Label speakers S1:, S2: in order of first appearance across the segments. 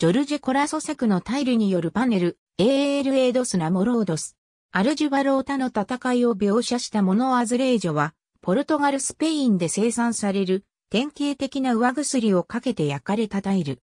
S1: ジョルジェ・コラソ作のタイルによるパネル、AL エドス・ラモロードス。アルジュバロータの戦いを描写したモノアズレージョは、ポルトガル・スペインで生産される典型的な上薬をかけて焼かれたタイル。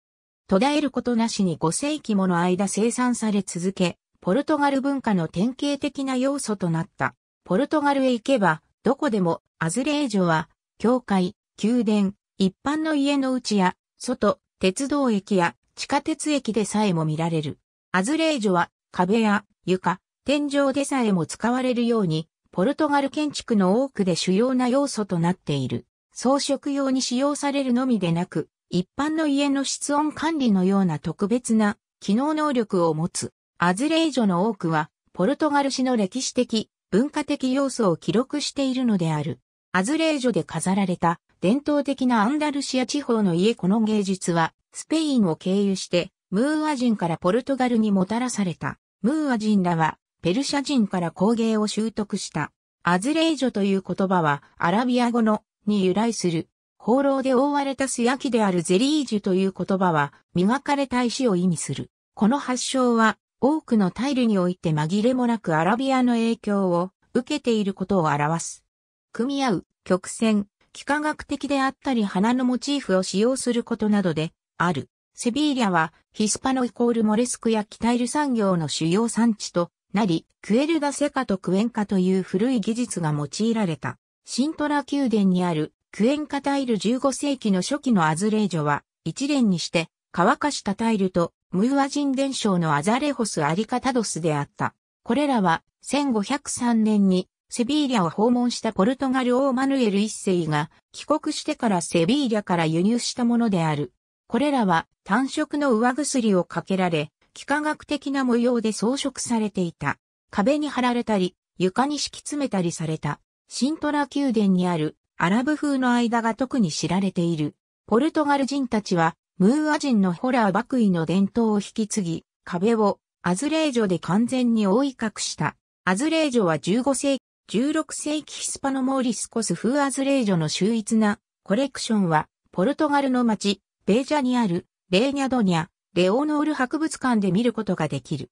S1: 途絶えることなしに5世紀もの間生産され続け、ポルトガル文化の典型的な要素となった。ポルトガルへ行けば、どこでもアズレージョは、教会、宮殿、一般の家の内や、外、鉄道駅や地下鉄駅でさえも見られる。アズレージョは壁や床、天井でさえも使われるように、ポルトガル建築の多くで主要な要素となっている。装飾用に使用されるのみでなく、一般の家の室温管理のような特別な機能能力を持つ。アズレージョの多くは、ポルトガル史の歴史的、文化的要素を記録しているのである。アズレージョで飾られた伝統的なアンダルシア地方の家この芸術は、スペインを経由して、ムーア人からポルトガルにもたらされた。ムーア人らは、ペルシャ人から工芸を習得した。アズレージョという言葉は、アラビア語の、に由来する。放浪で覆われた素焼きであるゼリージュという言葉は、磨かれた石を意味する。この発祥は、多くのタイルにおいて紛れもなくアラビアの影響を受けていることを表す。組み合う、曲線、幾何学的であったり花のモチーフを使用することなどである。セビーリャはヒスパノイコールモレスクや北イル産業の主要産地となり、クエルダセカとクエンカという古い技術が用いられた。シントラ宮殿にあるクエンカタイル15世紀の初期のアズレージョは一連にして乾かしたタイルとムーア人伝承のアザレホスアリカタドスであった。これらは1503年にセビーリャを訪問したポルトガル王マヌエル一世が帰国してからセビーリャから輸入したものである。これらは単色の上薬をかけられ、幾何学的な模様で装飾されていた。壁に貼られたり、床に敷き詰めたりされた。シントラ宮殿にあるアラブ風の間が特に知られている。ポルトガル人たちは、ムーア人のホラー爆衣の伝統を引き継ぎ、壁をアズレージョで完全に覆い隠した。アズレージョは15世紀16世紀ヒスパノモーリスコス風アズレージョの秀逸なコレクションは、ポルトガルの町、ベージャにある、レーニャドニャ、レオノール博物館で見ることができる。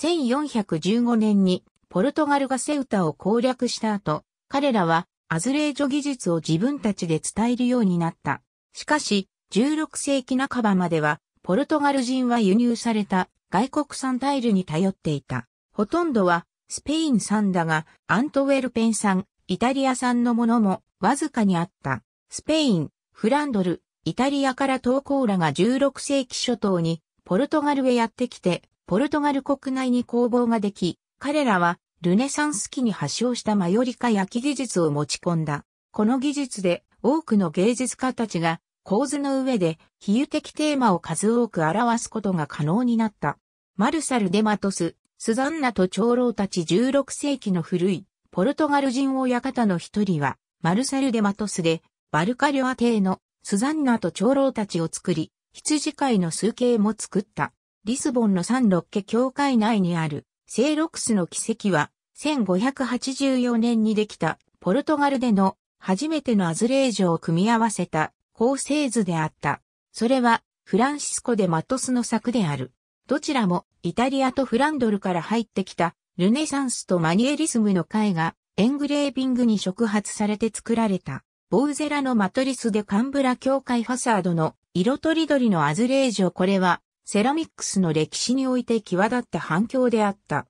S1: 1415年に、ポルトガルがセウタを攻略した後、彼らは、アズレージョ技術を自分たちで伝えるようになった。しかし、16世紀半ばまでは、ポルトガル人は輸入された外国産タイルに頼っていた。ほとんどはスペイン産だが、アントウェルペン産、イタリア産のものもわずかにあった。スペイン、フランドル、イタリアから投稿らが16世紀初頭にポルトガルへやってきて、ポルトガル国内に工房ができ、彼らはルネサンス期に発祥したマヨリカ焼き技術を持ち込んだ。この技術で多くの芸術家たちが構図の上で比喩的テーマを数多く表すことが可能になった。マルサル・デマトス、スザンナと長老たち16世紀の古いポルトガル人親方の一人はマルセル・デ・マトスでバルカリョア帝のスザンナと長老たちを作り羊飼いの数形も作ったリスボンの三六家教会内にある聖ロクスの奇跡は1584年にできたポルトガルでの初めてのアズレージョを組み合わせた構成図であった。それはフランシスコ・デ・マトスの作である。どちらもイタリアとフランドルから入ってきたルネサンスとマニエリスムの絵画、エングレービングに触発されて作られた、ボウゼラのマトリスでカンブラ教会ファサードの色とりどりのアズレージョこれは、セラミックスの歴史において際立った反響であった。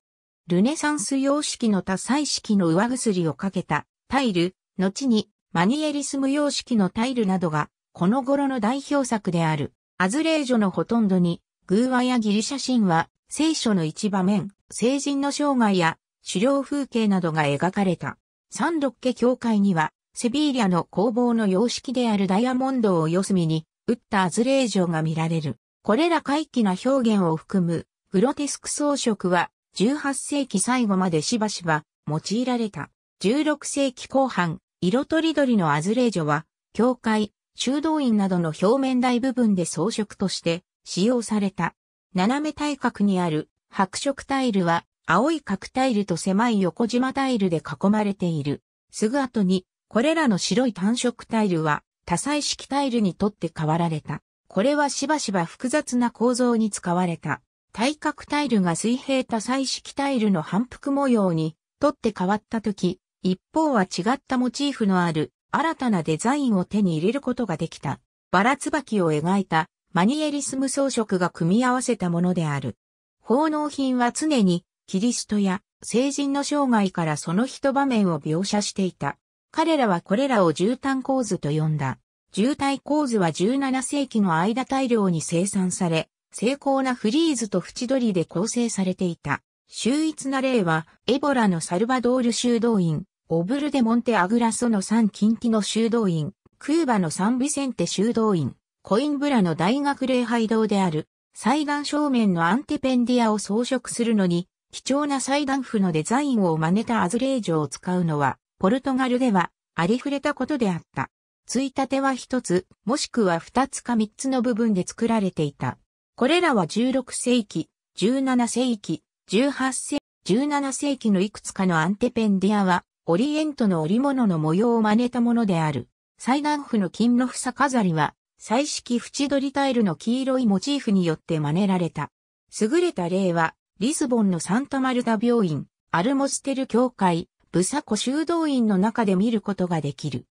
S1: ルネサンス様式の多彩式の上薬をかけたタイル、後にマニエリスム様式のタイルなどが、この頃の代表作である、アズレージョのほとんどに偶話やギリシャ神話、聖書の一場面、聖人の生涯や狩猟風景などが描かれた。サンドッケ教会には、セビーリャの工房の様式であるダイヤモンドを四隅に、打ったアズレージョが見られる。これら怪奇な表現を含む、グロテスク装飾は、18世紀最後までしばしば用いられた。16世紀後半、色とりどりのアズレージョは、教会、修道院などの表面大部分で装飾として使用された。斜め対角にある白色タイルは青い角タイルと狭い横縞タイルで囲まれている。すぐ後にこれらの白い単色タイルは多彩式タイルにとって変わられた。これはしばしば複雑な構造に使われた。対角タイルが水平多彩式タイルの反復模様にとって変わった時、一方は違ったモチーフのある新たなデザインを手に入れることができた。バラ椿を描いたマニエリスム装飾が組み合わせたものである。奉納品は常にキリストや聖人の生涯からその一場面を描写していた。彼らはこれらを絨毯構図と呼んだ。絨毯構図は17世紀の間大量に生産され、精巧なフリーズと縁取りで構成されていた。秀逸な例は、エボラのサルバドール修道院、オブルデ・モンテ・アグラソのサン・キンティの修道院、クーバのサン・ビセンテ修道院、コインブラの大学礼拝堂である祭壇正面のアンテペンディアを装飾するのに、貴重な祭壇譜のデザインを真似たアズレージョを使うのは、ポルトガルではありふれたことであった。ついたては一つ、もしくは二つか三つの部分で作られていた。これらは16世紀、17世紀、18世紀、17世紀のいくつかのアンテペンディアは、オリエントの織物の模様を真似たものである。祭壇符の金の房飾りは、彩色縁取りタイルの黄色いモチーフによって真似られた。優れた例は、リスボンのサンタマルダ病院、アルモステル教会、ブサコ修道院の中で見ることができる。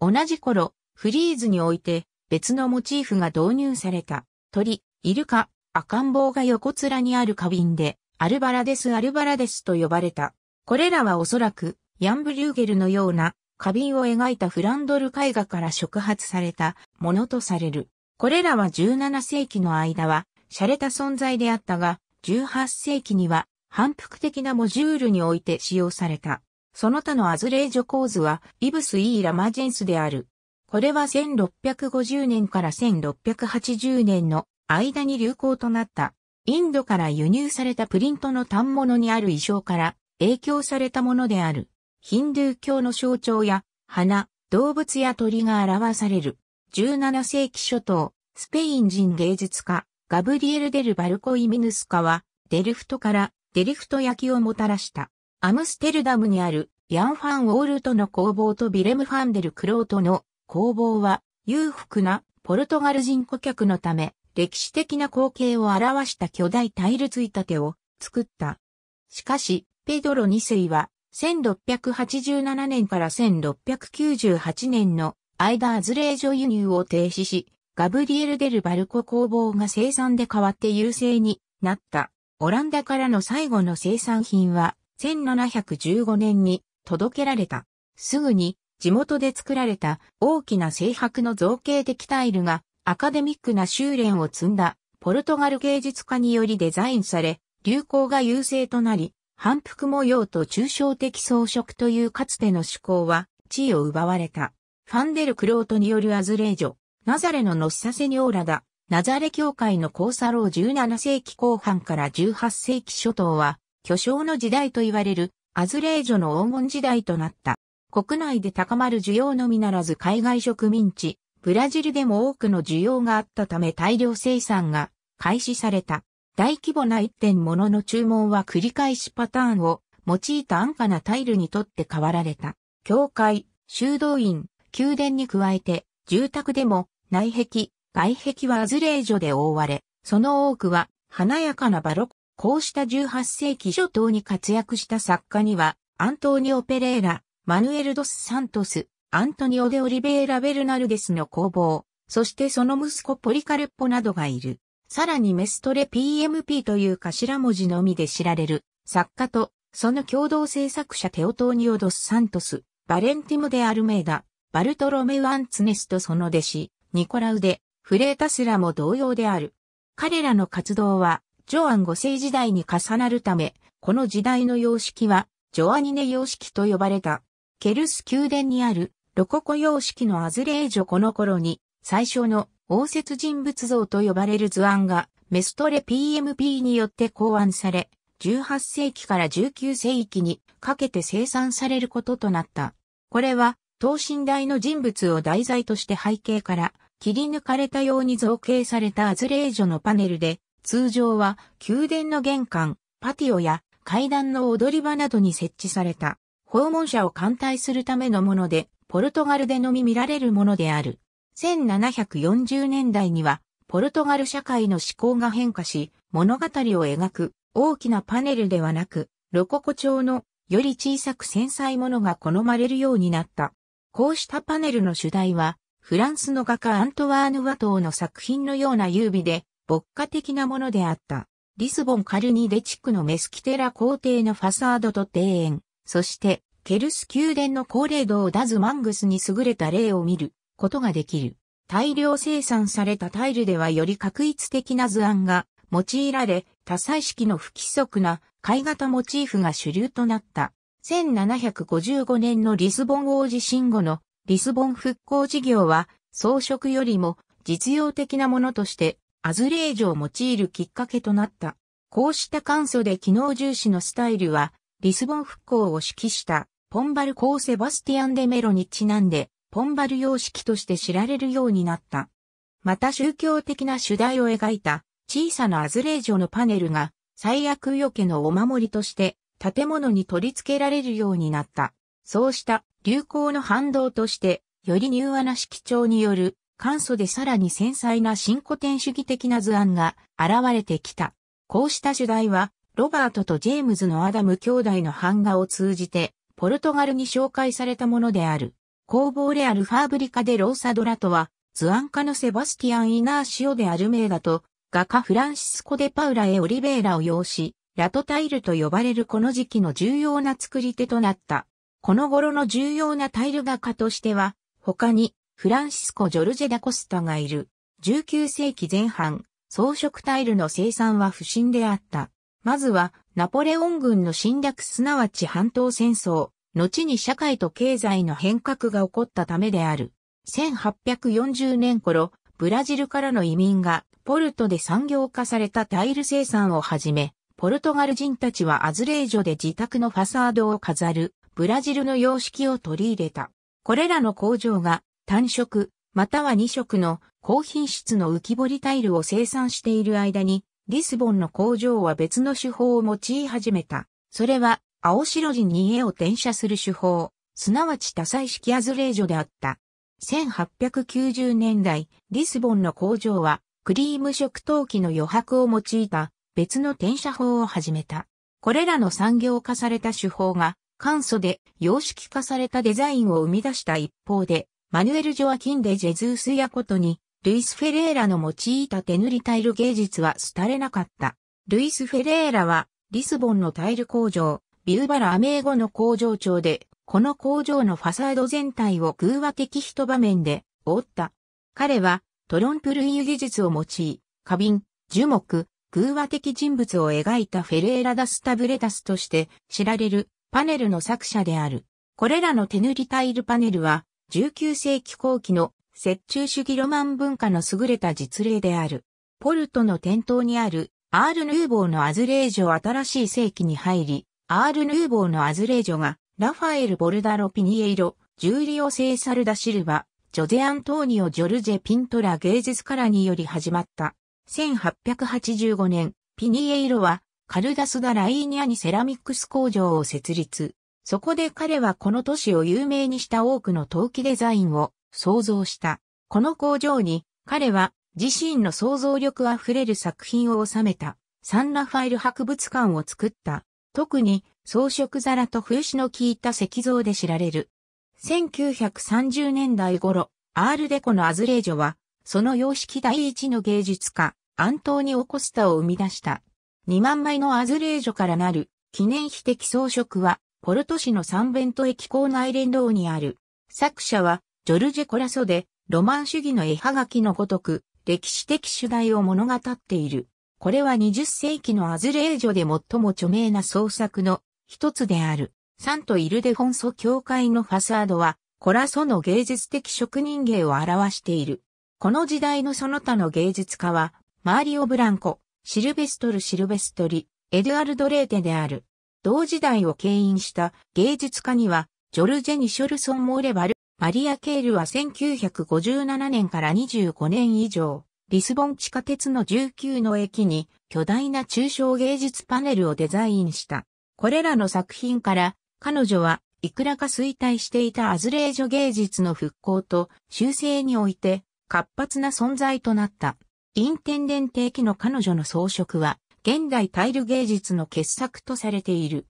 S1: 同じ頃、フリーズにおいて別のモチーフが導入された。鳥、イルカ、赤ん坊が横面にある花瓶で、アルバラデス・アルバラデスと呼ばれた。これらはおそらく、ヤンブリューゲルのような花瓶を描いたフランドル絵画から触発されたものとされる。これらは17世紀の間は、洒落た存在であったが、18世紀には反復的なモジュールにおいて使用された。その他のアズレージョ構図は、イブス・イー・ラマジェンスである。これは1650年から1680年の間に流行となった。インドから輸入されたプリントの反物にある衣装から影響されたものである。ヒンドゥー教の象徴や花、動物や鳥が表される。17世紀初頭、スペイン人芸術家、ガブリエル・デル・バルコイ・ミヌスカは、デルフトからデリフト焼きをもたらした。アムステルダムにあるヤン・ファン・ォールトの工房とビレム・ファンデル・クロートの工房は裕福なポルトガル人顧客のため歴史的な光景を表した巨大タイルついたてを作った。しかし、ペドロ2世は1687年から1698年の間アズレージョ輸入を停止し、ガブリエル・デル・バルコ工房が生産で変わって優勢になった。オランダからの最後の生産品は1715年に届けられた。すぐに地元で作られた大きな製白の造形的タイルがアカデミックな修練を積んだポルトガル芸術家によりデザインされ、流行が優勢となり、反復模様と抽象的装飾というかつての趣向は、地位を奪われた。ファンデル・クロートによるアズレージョ、ナザレのノッサセニオーラだ、ナザレ教会の交差ロ17世紀後半から18世紀初頭は、巨匠の時代と言われる、アズレージョの黄金時代となった。国内で高まる需要のみならず海外植民地、ブラジルでも多くの需要があったため大量生産が開始された。大規模な一点ものの注文は繰り返しパターンを用いた安価なタイルにとって変わられた。教会、修道院、宮殿に加えて、住宅でも内壁、外壁はアズレージョで覆われ、その多くは華やかなバロック。こうした18世紀初頭に活躍した作家には、アントーニオ・ペレーラ、マヌエル・ドス・サントス、アントニオ・デ・オリベーラ・ベルナルデスの工房、そしてその息子ポリカルッポなどがいる。さらにメストレ PMP という頭文字のみで知られる作家とその共同制作者テオトーニオドス・サントス、バレンティム・デ・アルメーダ、バルトロメウ・アンツネスとその弟子、ニコラウデ、フレータスらも同様である。彼らの活動は、ジョアン五世時代に重なるため、この時代の様式は、ジョアニネ様式と呼ばれた。ケルス宮殿にある、ロココ様式のアズレージョこの頃に、最初の応接人物像と呼ばれる図案がメストレ PMP によって考案され、18世紀から19世紀にかけて生産されることとなった。これは、等身大の人物を題材として背景から切り抜かれたように造形されたアズレージョのパネルで、通常は宮殿の玄関、パティオや階段の踊り場などに設置された、訪問者を歓待するためのもので、ポルトガルでのみ見られるものである。1740年代には、ポルトガル社会の思考が変化し、物語を描く大きなパネルではなく、ロココ調のより小さく繊細ものが好まれるようになった。こうしたパネルの主題は、フランスの画家アントワーヌ・ワトーの作品のような優美で、牧歌的なものであった。リスボン・カルニデ地区のメスキテラ皇帝のファサードと庭園、そして、ケルス宮殿の高齢堂をダズ・マングスに優れた例を見ることができる。大量生産されたタイルではより確一的な図案が用いられ、多彩式の不規則な貝型モチーフが主流となった。1755年のリスボン王子信号のリスボン復興事業は装飾よりも実用的なものとしてアズレージを用いるきっかけとなった。こうした簡素で機能重視のスタイルはリスボン復興を指揮したポンバル・コー・セバスティアン・デ・メロにちなんでポンバル様式として知られるようになった。また宗教的な主題を描いた小さなアズレージョのパネルが最悪よけのお守りとして建物に取り付けられるようになった。そうした流行の反動として、より柔和な色調による簡素でさらに繊細な新古典主義的な図案が現れてきた。こうした主題は、ロバートとジェームズのアダム兄弟の版画を通じて、ポルトガルに紹介されたものである。工房レアルファーブリカでローサドラとは、図案家のセバスティアン・イナーシオでアルメーダと、画家フランシスコ・デ・パウラ・エ・オリベーラを擁し、ラトタイルと呼ばれるこの時期の重要な作り手となった。この頃の重要なタイル画家としては、他にフランシスコ・ジョルジェ・ダ・コスタがいる。19世紀前半、装飾タイルの生産は不振であった。まずは、ナポレオン軍の侵略すなわち半島戦争、後に社会と経済の変革が起こったためである。1840年頃、ブラジルからの移民がポルトで産業化されたタイル生産をはじめ、ポルトガル人たちはアズレージョで自宅のファサードを飾るブラジルの様式を取り入れた。これらの工場が単色または2色の高品質の浮き彫りタイルを生産している間に、リスボンの工場は別の手法を用い始めた。それは青白人に家を転写する手法、すなわち多彩式アズレージョであった。1890年代、リスボンの工場は、クリーム色陶器の余白を用いた別の転写法を始めた。これらの産業化された手法が、簡素で様式化されたデザインを生み出した一方で、マヌエル・ジョアキン・デ・ジェズース・やことに、ルイス・フェレーラの用いた手塗りタイル芸術は廃れなかった。ルイス・フェレーラは、リスボンのタイル工場、ビューバラアメーゴの工場長で、この工場のファサード全体を偶話的一場面で覆った。彼はトロンプルイユ技術を用い、花瓶、樹木、偶話的人物を描いたフェレーラダスタブレタスとして知られるパネルの作者である。これらの手塗りタイルパネルは19世紀後期の折衷主義ロマン文化の優れた実例である。ポルトの店頭にあるアール・ヌーボーのアズレージを新しい世紀に入り、アール・ヌーボーのアズレージョが、ラファエル・ボルダロ・ピニエイロ、ジューリオ・セーサル・ダ・シルバ、ジョゼ・アントーニオ・ジョルジェ・ピントラ・芸術からにより始まった。1885年、ピニエイロは、カルダス・ダ・ライーニャにセラミックス工場を設立。そこで彼はこの都市を有名にした多くの陶器デザインを創造した。この工場に彼は自身の想像力あふれる作品を収めたサンラファエル博物館を作った。特に装飾皿と風刺の効いた石像で知られる。1930年代頃、アールデコのアズレージョは、その様式第一の芸術家、アントーニオ・コスタを生み出した。2万枚のアズレージョからなる記念碑的装飾は、ポルト市のサンベント駅構内連動にある。作者は、ジョルジェ・コラソで、ロマン主義の絵はがきのごとく、歴史的主題を物語っている。これは20世紀のアズレージョで最も著名な創作の一つである。サント・イルデフォンソ教会のファサードは、コラソの芸術的職人芸を表している。この時代のその他の芸術家は、マーリオ・ブランコ、シルベストル・シルベストリ、エドアルド・レーテである。同時代を牽引した芸術家には、ジョルジェ・ニショルソンもおればマリア・ケールは1957年から25年以上、リスボン地下鉄の19の駅に巨大な抽象芸術パネルをデザインした。これらの作品から彼女はいくらか衰退していたアズレージョ芸術の復興と修正において活発な存在となった。インテンデン定期の彼女の装飾は現代タイル芸術の傑作とされている。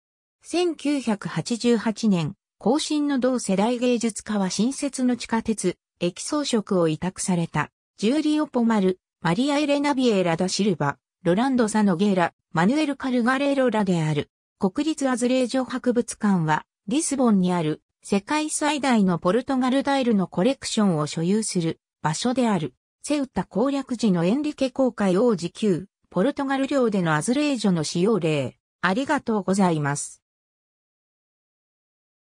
S1: 1988年、後進の同世代芸術家は新設の地下鉄、駅装飾を委託された。ジューリオ・ポマル、マリア・エレナ・ビエラ・ダ・シルバ、ロランド・サノゲーラ、マヌエル・カルガレーロラである。国立アズレージョ博物館は、リスボンにある世界最大のポルトガルダイルのコレクションを所有する場所である。セウタ攻略時のエンリケ公会王子級、ポルトガル領でのアズレージョの使用例。ありがとうございます。